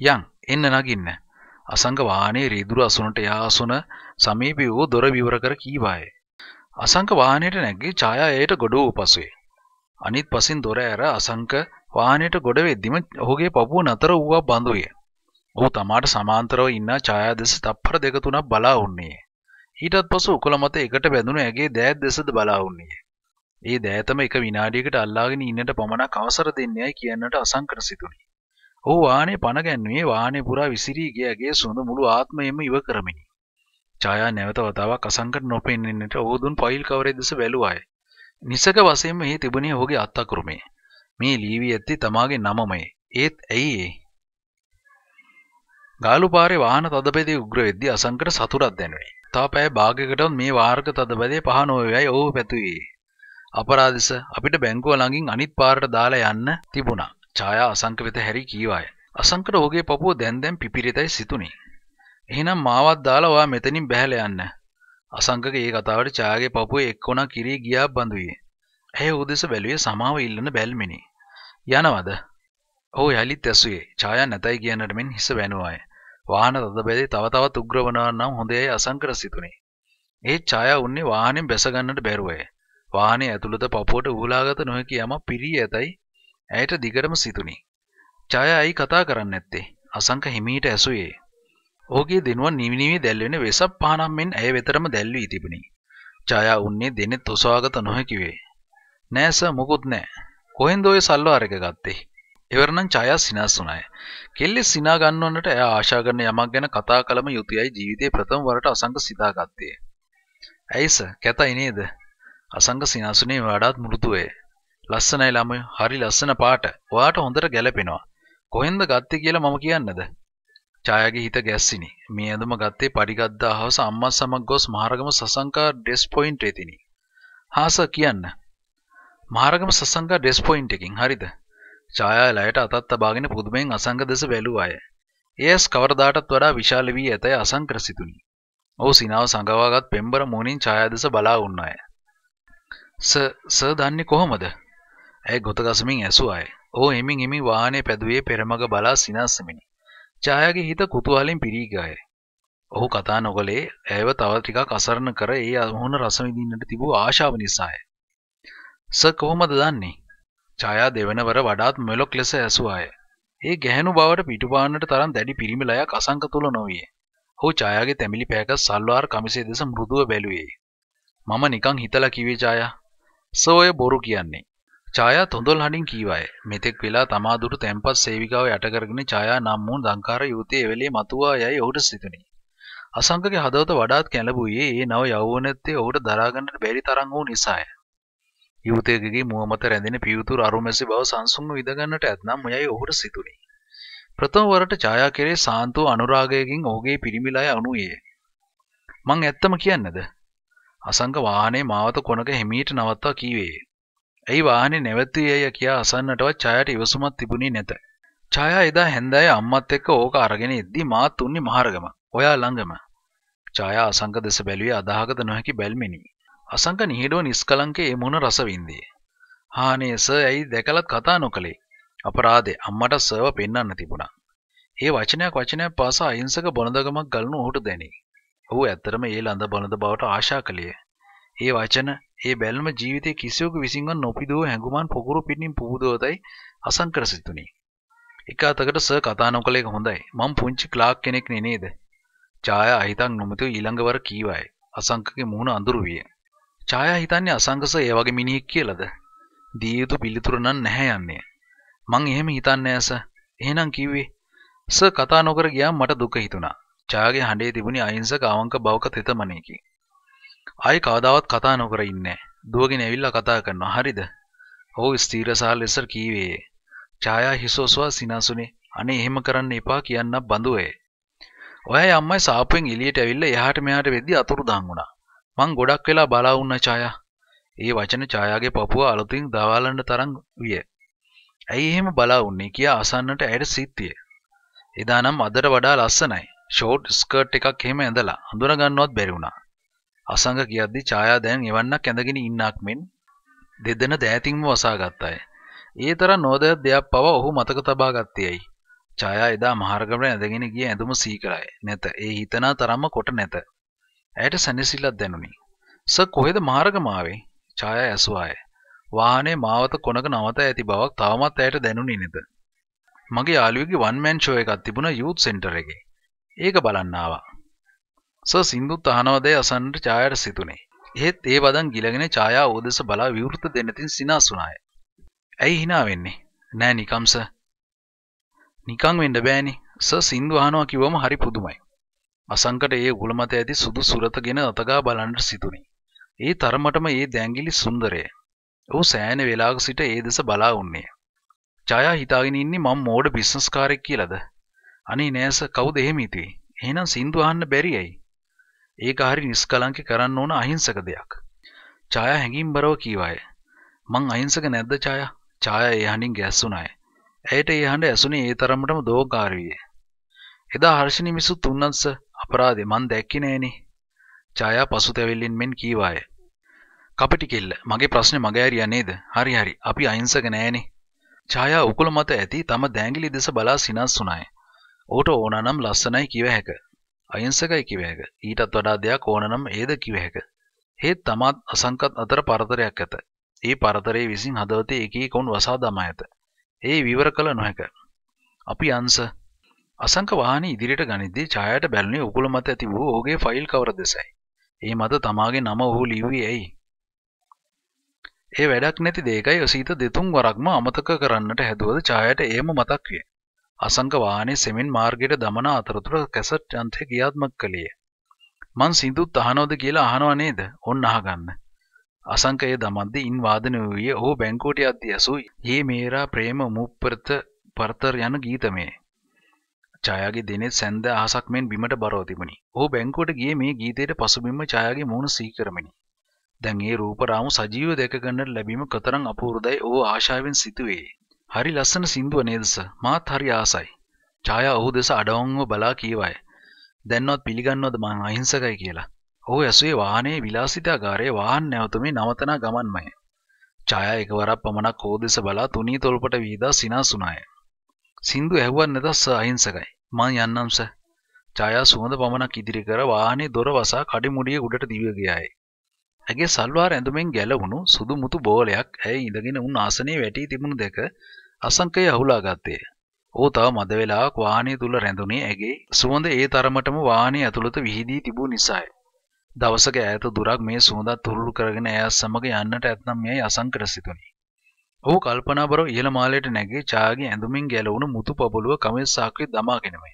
යං එන්න නගින්න. අසංග වාහනේ රීදුරු අසුනට යා අසුන සමීප වූ දොර විවර කර කීවාය. අසංක වාහනයට නැග්ගේ ඡායා එයට ගොඩ වූ පසුවේ. අනිත් පසින් දොර ඇර අසංක වාහනයට ගොඩ වෙද්දිම ඔහුගේ පපුව නතර වූවා බඳුය. ඔහු තමාට සමාන්තරව ඉන්න ඡායා දෙස තප්පර දෙක තුනක් බලා උන්නේ. ඊටත් පසු උකුල මත එකට බැඳුණු ඇගේ දෑත් දෙසද බලා උන්නේ. ඒ දෑතම එක විනාඩියකට අල්ලාගෙන ඉන්නට පමණක් අවසර දෙන්නේයි කියන්නට අසංකට සිතුනි. ඔහු වාහනේ පනගැන්වේ වාහනේ පුරා විසිරී ගියගේ සොඳ මුළු ආත්මයම ඉව කරමිනි. ඡායා නැවත වතාවක් අසංකට නොපෙන්නෙන්නට ඔහුදුන් ෆයිල් කවරේ දෙස බැලුවාය. නිසක වශයෙන්ම මෙහි තිබුණේ ඔහුගේ අත්අකුරුමේ. මේ ලීවි ඇත්තේ තමාගේ නමමයි. ඒත් ඇයි ඒ? ගාලුපාරේ වාහන තදබැදේ උග්‍ර වෙද්දී අසංකට සතුටක් දැනුනි. තව පැය භාගයකටවත් මේ වාහක තදබැදේ පහ නොවේයයි ඔහු පැතුවේ. අපරාධිස අපිට බැංකුව ළඟින් අනිත් පාරට දාලා යන්න තිබුණා. ඡායා අසංක වෙත හැරි කීවාය. අසංකට ඔහුගේ පපුව දැන් දැන් පිපිරිතයි සිතුනි. එහෙනම් මාවත් දාලා ඔයා මෙතනින් බැහැලා යන්න. අසංකගේ ඒ කතාවට ඡායාගේ පපුවේ එක්කොණා කිරී ගියා බඳුයේ. ඇය උදෙස බැලුවේ සමාව ඉල්ලන බැල්මිනි. යනවද? ඔහු යලිත් ඇසුවේ. ඡායා නැතයි කියන්නට මෙන් හිස වැනුවාය. වාහන තද බැදී තව තවත් උග්‍ර වනවා නම් හොඳයි අසංකර සිතුනේ. ඒ ඡායා උන්නේ වාහනෙන් බැස ගන්නට බැරුවය. වාහනේ ඇතුළත පපුවට උහුලාගත නොහැකි යම පිරී ඇතයි ඇයට දිගටම සිතුනි. ජය ඇයි කතා කරන්න ඇත්තේ අසංක හිමීට ඇසුයේ. ඕගේ දෙනුවන් නිවිනිවී දැල්වෙන වෙසක් පහනම් මෙන් ඇය වෙතරම දැල්වී තිබුණි. ජයා උන්නේ දෙනෙත් ඔසවාගත නොහැකිවේ. නෑස මොකුත් නෑ. කොහෙන්ද ඔය සල්ව අරක ගත්තේ. එවරනම් ජයා සිනස් වුණාය. කෙල්ලෙ සිනා ගන්නවන්නට ඇය ආශා කරන යමක් ගැන කතා කළම යුතුයයි ජීවිතේ ප්‍රථම වරට අසංක සිතාගත්තේ. ඇයිස කැතයි නේද? අසංක සිනාසුනේ වඩාත් මෘදුවේ. ලස්සනයි ළමයි හරි ලස්සන පාට ඔයාට හොඳට ගැලපෙනවා කොහෙන්ද ගත්තේ කියලා මම කියන්නද ඡායාගේ හිත ගැස්සිනි මේ ඇඳුම ගත්තේ පරිගද්ද අහවස අම්මා සමග ගොස් මහරගම සසංකා ඩෙස් පොයින්ට් එතිනි හාස කියන්න මහරගම සසංකා ඩෙස් පොයින්ට් එකකින් හරිද ඡායා ලයට අතත් තබාගෙන පුදුමයෙන් අසංග දෙස බැලුව අය එයස් කවරදාටත් වඩා විශාල වී ඇතැයි අසංකර සිතුනි. ඔහු සිනාව සඟවාගත් පෙම්බර මූනින් ඡායාදෙස බලා උන්නාය. ස සර් දන්නේ කොහොමද? ඇය ගොතගසමින් ඇසුවයි. ඕ එමින් එමින් වාහනේ පැදුවේ පෙරමග බලා සිනාස්සමිනි. ඡායාගේ හිත කුතුහලෙන් පිරී ගියාය. ඔහු කතා නොකලේ ඇයව තව ටිකක් අසරණ කර ඒ අමෝන රස විඳින්නට තිබූ ආශාව නිසාය. "ස කොහොමද දන්නේ?" ඡායා දෙවනවර වඩාත් මෙලොක් ලෙස ඇසුවාය. ඒ ගැහැණු බවට පිටුපාන්නට තරම් දැඩි පිරිමිලයක් අසංක තුල නොවිය. ඔහු ඡායාගේ තැමිලි පෑක සල්වාර් කමිසය දෙස මෘදුව බැලුවේ. "මම නිකන් හිතලා කිව්වේ ඡායා. සෝය බොරු කියන්නේ. ඡායා තොඳොල් හඬින් කීවාය. මෙතෙක් වෙලා තමා දුටු තැන්පත් සේවිකාව යටකරගෙන ඡායා නම් වූ ලංකාර යුවතිය එවෙලේ මතුවා යයි ඔහුට සිතුණි. අසංකගේ හදවත වඩාත් කැළඹුවේ ඒ නව යෞවනත්තේ ඔහුට දරාගන්නට බැරි තරම් වූ නිසාය. යුවතියගේ මුව මත රැඳෙන පියුතුරු අරුමැසි බව සංසුන්ව විඳගන්නට ඇතනම් යයි ඔහුට සිතුණි. ප්‍රථම වරට ඡායා කෙරේ සාන්තෝ අනුරාගයකින් ඔහුගේ පිරිමිලය අනුයේ. මං ඇත්තම කියන්නද? අසංක වාහනේ මාවත කොනක හිමීට නවත්වා කීවේ. ඇයි වාහනේ නැවතියය කියා අසන්නටවත් ඡායාට ඉවසුමක් තිබුණේ නැත. ඡායා එදා හැන්දෑවේ අම්මත් එක්ක ඕක අරගෙන එද්දී මාත් උන්නේ මහරගම. ඔයා ළඟම. ඡායා අසංක දෙස බැලුවේ අදාහකට නොහැකි බැල්මෙනි. අසංක නිහිඩව නිස්කලංකේ ඒ මොන රසවින්දේ. හානේ සර් ඇයි දැකලත් කතා නොකළේ? අපරාධේ අම්මට සර්ව පෙන්වන්න තිබුණා. ඒ වචනයක් වචනයක් පාසා අහිංසක බොනදගමක් ගලනු ඔහුට දැනේ. ඔහු ඇත්තටම ඒ ළඳ බොනද බවට ආශා කළේ. ඒ වචන ඒ බැල්ම ජීවිතයේ කිසිවෙකු විසින්ව නොපිදුව හැඟුමන් පොකුරු පිටින් පුබුදවතයි අසංකර සිතුණි. එක අතකට සර් කතා නොකළ එක හොඳයි. මම පුංචි ක්ලාක් කෙනෙක් නේ නේද? ඡායා හිතක් නොමැතිව ඊළඟවර කීවායි. අසංකගේ මුහුණ අඳුරු විය. ඡායා හිතන්නේ අසංකස ඒ වගේ මිනිහෙක් කියලාද? දිය යුතු පිළිතුර නම් නැහැ යන්නේ. මං එහෙම හිතන්නේ ඇස. එහෙනම් කිව්වේ සර් කතා නොකර ගියාම මට දුක හිතුණා. ඡායාගේ හඬේ තිබුණේ අහිංසක අවංක බවක තෙතමනයකි. ආයි කවදාවත් කතා නොකර ඉන්නේ. දුවගෙන ඇවිල්ලා කතා කරනවා. හරිද? ඔව් ස්ථීරසාල ලෙස කීවේ. ඡායා හිසෝස්වා සිනාසුනේ. අනේ එහෙම කරන්න එපා කියන්න බඳුවේ. ඔයයි අම්මයි සාපුවෙන් එළියට ඇවිල්ලා එහාට මෙහාට වෙද්දි අතුරුදහන් වුණා. මං ගොඩක් වෙලා බලා වුණා ඡායා. ඒ වචන ඡායාගේ පපුව අලුතින් දවාලන්න තරම් විය. ඇයි එහෙම බලා වුන්නේ කියා අසන්නට ඇයට සිත්තිය. එදානම් අදට වඩා ලස්සනයි. ෂෝට් ස්කර්ට් එකක් එහෙම ඇඳලා හඳුනගන්නවත් බැරි වුණා. අසඟ කියද්දී ඡායා දැන් එවන්නක් ඇඳගෙන ඉන්නක් මෙන් දෙදෙන දෑතින්ම වසාගත් අය. ඒ තරම් නොදැත් දෙයක් පව ඔහු මතක තබා ගත්තේයි. ඡායා එදා මහරගමන ඇඳගෙන ගිය ඇඳුම සීකරයි. නැත. ඒ හිතනා තරම්ම කොට නැත. ඇයට සැනසෙල්ලක් දැනුනි. "ස කොහෙද මහරගම ආවේ?" ඡායා ඇසුවාය. වාහනේ මාවත කොනක නවත ඇති බවක් තවමත් ඇයට දැනුනේ නැත. මගේ යාළුවෙක්ගේ වන් මෑන් ෂෝ එකක් තිබුණා යූත් සෙන්ටර් එකේ. ඒක බලන්න ආවා. ස සින්දු තහනවදේ අසන්නට ඡායාට සිතුනේ. එහෙත් ඒ වදන් ගිලගෙන ඡායා ඕදෙස බලා විවෘත දෙන්නතින් සිනාසුනාය. ඇයි hina වෙන්නේ? නෑ නිකම්ස. නිකං වෙන්න බෑනේ. ස සින්දු අහනවා කිව්වම හරි පුදුමයි. අසංකට ඒ උගුල මත ඇති සුදු සුරතගෙන අතගා බලන්නට සිතුනි. ඒ තරමටම ඒ දැංගිලි සුන්දරය. ඔහු සෑහෙන වෙලාවක සිට ඒ දෙස බලා උන්නේ. ජයා හිතාගෙන ඉන්නේ මම මෝඩ බිස්නස් කාරෙක් කියලාද? අනේ නෑස කවුද එහෙම හිතුවේ? එහෙනම් සින්දු අහන්න බැරි ඇයි? ඒක හරි නිස්කලංක කරන්න ඕන අහිංසක දෙයක්. ඡායා හැඟීම්බරව කීවාය. මං අහිංසක නැද්ද ඡායා? ඡායා ඒ හඬින් ගැස්සුණාය. ඇයට ඒ හඬ ඇසුනේ ඒ තරමටම දෝකාරී විය. එදා හර්ෂිනි මිසු තුන්නන්ස අපරාධේ මං දැක්කේ නෑනේ. ඡායා පසුතැවිල්ලෙන් මෙන් කීවාය. කපටිකෙල්ල මගේ ප්‍රශ්නේ මගේ ඇරියා නේද? හරි හරි අපි අහිංසක නෑනේ. ඡායා උකුල මත ඇති තම දෑංගිලි දෙස බලා සිනස් වුණාය. ඔහුට ඕනනම් ලස්සනයි කිව හැකිය. අයංසකයි කිව හැක. ඊටත් වඩා දෙයක් ඕන නම් ඒද කිව හැක. හේත් තමාත් අසංකත් අතර පරතරයක් ඇත. ඒ පරතරයේ විසින් හදවතේ එකී කවුන් වසා දමා ඇත. ඒ විවර කළ නොහැක. අපි අංශ අසංක වාහනේ ඉදිරියට ගනිද්දී ඡායාට බැලුනේ උකුල මත ඇති වූ ඔහුගේ ෆයිල් කවර දෙසයි. ඒ මත තමාගේ නම ඔහු ලිව්වේ ඇයි? ඒ වැඩක් නැති දෙයකයි ඔසීත දෙතුන් වරක්ම අමතක කරන්නට හැදුවද ඡායාට එහෙම මතක් විය. අසංක වාහනේ සෙමෙන් මාර්ගයට දමන අතරතුර කැසට් යන්ත්‍රය ක්‍රියාත්මක කළේය. මං සින්දුත් අහනවද කියලා අහනව නේද? ඔන්න අහගන්න. අසංකය දමද්දී ඉන් වාදනය වූයේ ඔහු බැංකුවට යද්දී ඇසූ "යේ මේරා ප්‍රේම මුප්පර්ත පර්තර" යන ගීතමය. ඡායාගේ දිනේ සැන්ද අහසක් මෙන් බිමට බරව තිබුණි. ඔහු බැංකුවට ගියේ මේ ගීතයට පසුබිම්ම ඡායාගේ මූණ සීකරමිනි. දැන් ඒ රූපරාමු සජීව දැක ගන්නට ලැබීම කතරම් අපූර්වදයි ඔහු ආශාවෙන් සිතුවේ. හරි ලස්සන සින්දුව නේදස මාත් හරි ආසයි. ඡායා ඔහු දෙස අඩවන්ව බලා කීවයි. දැන්වත් පිළිගන්නවද මං අහිංසකයි කියලා. ඔහු ඇසුවේ වාහනේ විලාසිතාගාරයේ වාහන නැවතුමේ නවතනා ගමන්මය. ඡායා එකවරක් පමණක් ඔහු දෙස බලා තුනී තොල්පට වීදා සිනාසුනාය. සින්දු ඇහුවන් නැතස් අහිංසකයි. මං යන්නම් සර්. ඡායා සුවඳ පමණක් ඉදිරි කර වාහනේ දොර වසා කඩිමුඩිය උඩට දිව ගියාය. ඇගේ සල්වාර ඇඳුමෙන් ගැලවුණු සුදු මුතු බෝලයක් ඇය ඉඳගෙන උන් ආසනයේ වැටී තිබුණු දැක අසංකය අහුලා ගත්තේ. ඔහු තව මද වෙලා වාහනය තුල රැඳුණේ ඇගේ සුවඳ ඒ තරමටම වාහනේ ඇතුළත විහිදී තිබූ නිසාය. දවසක ඈත දුරක් මේ සුවඳත් තුරුළු කරගෙන ඇය සමග යන්නට ඇතනම් මෙයි අසංකර සිතුනි. ඔහු කල්පනාබරව ඉහළ මාලයට නැගී චාගේ ඇඳුමින් ගැලවුණු මුතු පබළුව කමිස් සාක්කුවේ දමාගෙනමය.